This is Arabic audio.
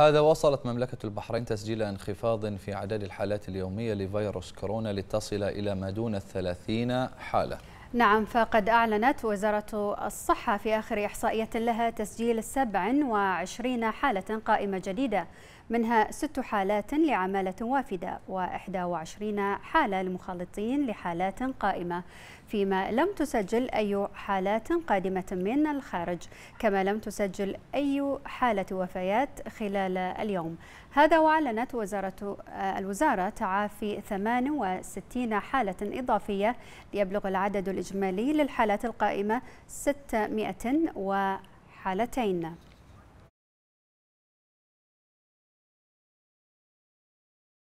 هذا وصلت مملكة البحرين تسجيل انخفاض في عدد الحالات اليومية لفيروس كورونا لتصل إلى ما دون الثلاثين حالة نعم فقد أعلنت وزارة الصحة في آخر إحصائية لها تسجيل 27 حالة قائمة جديدة منها ست حالات لعمالة وافدة و21 حالة لمخالطين لحالات قائمة فيما لم تسجل أي حالات قادمة من الخارج كما لم تسجل أي حالة وفيات خلال اليوم هذا وأعلنت وزارة الوزارة تعافي 68 حالة إضافية ليبلغ العدد الإجمالي للحالات القائمة وحالتين